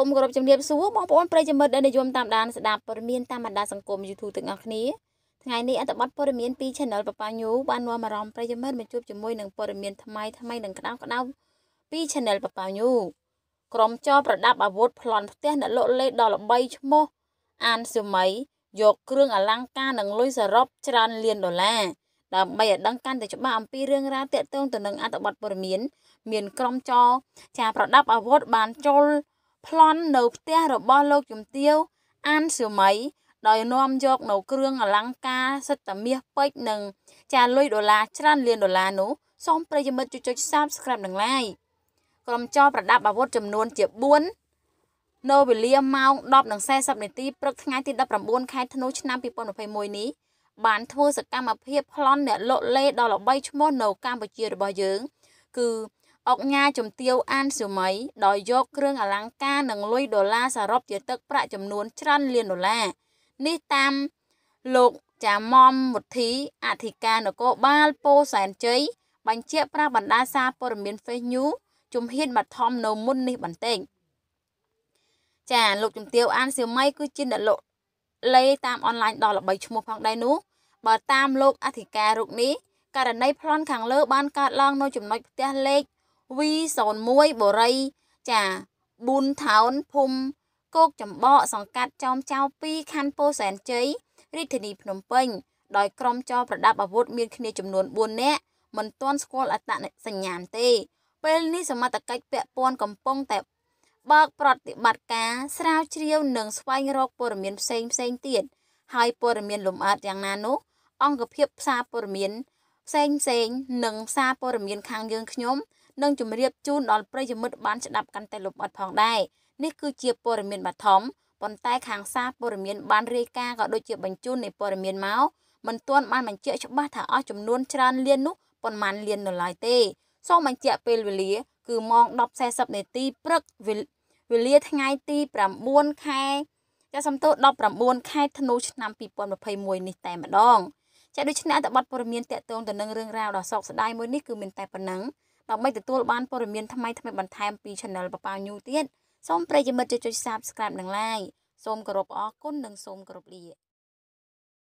ូមគោរពជំរាបសួរបងប្អូនប្រិយមិត្តដែលនិយមតាមដានស្ដាប់ព័ត៌មានតាមបណ្ដាសង្គម YouTube ទាំងអស់គ្នាថ្ងៃនេះអត្ថបទព័ត៌មានពី Channel ប៉ប៉ាញូបាននាំអារម្មណ៍ប្រិយមិត្តមកជួបជាមួយនឹងព័ត៌មានថ្មីថ្មីនិងក្តៅក្តៅពី Channel ប៉ប៉ាញូក្រុមចោរប្រដាប់អាវុធប្លន់ផ្ទះអ្នកលក់លេខដល់ល្បីឈ្មោះ អានសុមីយកគ្រឿងអលង្ការនិងលុយសរុបច្រើនលានដុល្លារដើម្បីឲ្យដឹងកាន់តែច្បាស់អំពីរឿងរ៉ាវទាក់ទងទៅនឹងអត្ថបទព័ត៌មាន មានក្រុមចោរចាប្រដាប់អាវុធបានចូលប្លន់នៅផ្ទះរបស់លោកជំទាវអានសៀវមីដោយនាំយកនៅគ្រឿងអលង្ការសិទ្ធិមាសពេជ្រនិងចាលុយដុល្លារច្រើនលានដុល្លារនោះសូមប្រិយមិត្តជួយចុច Subscribe និង Like ក្រុមចរប្រដាប់អាវុធចំនួនជា4នៅវេលាម៉ោង10:40នាទីព្រឹកថ្ងៃទី19ខែធ្នូឆ្នាំ2021នេះបានធ្វើសកម្មភាពប្លន់អ្នកលក់លេដល់ល្បីឈ្មោះនៅកម្ពុជារបស់យើង គឺអុកញ៉ាជំទាវអានសុមីដោយយកគ្រឿងអលង្ការនិងលុយដុល្លារសរុបជាទឹកប្រាក់ចំនួនច្រើនលានដុល្លារនេះតាមលោកចាមមមុទ្ធីអធិការនគរបាលពោធិ៍សែនជ័យបញ្ជាក់ប្រាប់បណ្ដាសារព័ត៌មាន Face News ជំហានបឋមនៅមុននេះបន្តិចចាលោកជំទាវអានសៀវម៉ៃគឺជាអ្នកលោកលេតាមអនឡាញដល់ល្បីឈ្មោះផងដែរនោះបើតាមលោកអធិការរូបនេះករណីប្លន់ខាងលើបានកើតឡើងនៅ ចំណុចផ្ទះលេខ V01 បុរីចាប៊ុនថោនភូមិគោកចំបកសង្កាត់ចោមចៅ2ខណ្ឌពោធិ៍សែនជ័យរាជធានីភ្នំពេញ ដោយក្រុមចរប្រដាប់អាវុធមានគ្នាចំនួន4នាក់មិនទាន់ស្គាល់អត្តសញ្ញាណទេ ពេលនេះសមត្ថកិច្ចពាក់ព័ន្ធកំពុងតែបើកប្រតិបត្តិការស្រាវជ្រាវនិងស្វែងរកព័ត៌មានផ្សេងផ្សេងទៀតហើយព័ត៌មានលម្អិតយ៉ាងណានោះអង្គភាពផ្សារព័ត៌មានផ្សេងផ្សេងនិងផ្សារព័ត៌មានខាងយើងខ្ញុំនិងជម្រាបជូនដល់ប្រិយមិត្តបានស្ដាប់កាន់តែលម្អិតផងដែរនេះគឺជាព័ត៌មានបឋមប៉ុន្តែខាងសារព័ត៌មាន បានរាយការណ៍ក៏ដូចជា បញ្ជូននៃព័ត៌មានមកមិនទាន់បានបញ្ជាក់ច្បាស់ថាអស់ចំនួនច្រើនលាននោះប៉ុន្មានលាននៅឡើយទេសូមបញ្ជាក់ពេលវេលា គឺម៉ោង10:40នាទីព្រឹកវេលាថ្ងៃទី9ខែចាសំទោ19ខែធ្នូឆ្នាំ2021នេះតែម្ដងចាដូច្នេះអត្ថបទព័ត៌មានតកតងទៅនឹងរឿងរ៉ាវដ៏សោកស្ដាយមួយនេះគឺមានតែប៉ុណ្ណឹងដើម្បីទទួលបានព័ត៌មានថ្មីៗបន្ថែមពី Channel ប៉ាប៉ាញូទៀតសូមប្រិយមិត្តចុច Subscribe និង Like សូមគោរពអរគុណនិងសូមគោរពលា